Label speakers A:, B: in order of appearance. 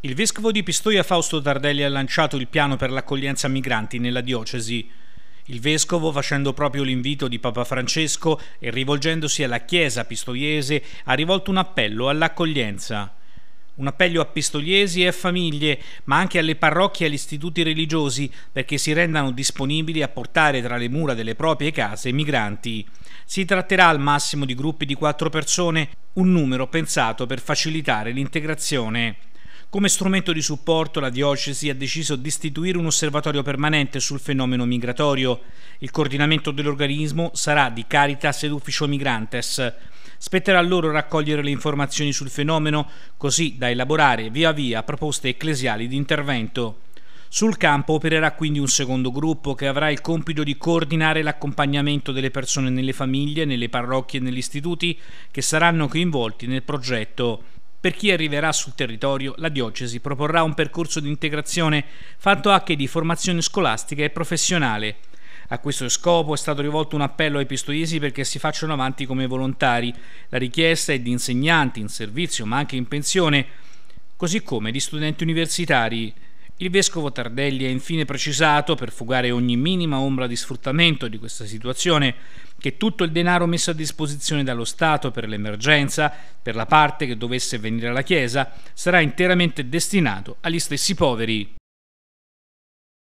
A: Il vescovo di Pistoia Fausto Tardelli ha lanciato il piano per l'accoglienza migranti nella diocesi. Il vescovo, facendo proprio l'invito di Papa Francesco e rivolgendosi alla Chiesa pistoiese, ha rivolto un appello all'accoglienza. Un appello a pistoliesi e a famiglie, ma anche alle parrocchie e agli istituti religiosi perché si rendano disponibili a portare tra le mura delle proprie case migranti. Si tratterà al massimo di gruppi di quattro persone, un numero pensato per facilitare l'integrazione. Come strumento di supporto la diocesi ha deciso di istituire un osservatorio permanente sul fenomeno migratorio. Il coordinamento dell'organismo sarà di Caritas ed Ufficio Migrantes. Spetterà loro raccogliere le informazioni sul fenomeno, così da elaborare via via proposte ecclesiali di intervento. Sul campo opererà quindi un secondo gruppo che avrà il compito di coordinare l'accompagnamento delle persone nelle famiglie, nelle parrocchie e negli istituti che saranno coinvolti nel progetto. Per chi arriverà sul territorio, la diocesi proporrà un percorso di integrazione fatto anche di formazione scolastica e professionale. A questo scopo è stato rivolto un appello ai pistoiesi perché si facciano avanti come volontari. La richiesta è di insegnanti in servizio ma anche in pensione, così come di studenti universitari il vescovo Tardelli ha infine precisato, per fugare ogni minima ombra di sfruttamento di questa situazione, che tutto il denaro messo a disposizione dallo Stato per l'emergenza, per la parte che dovesse venire alla Chiesa, sarà interamente destinato agli stessi poveri.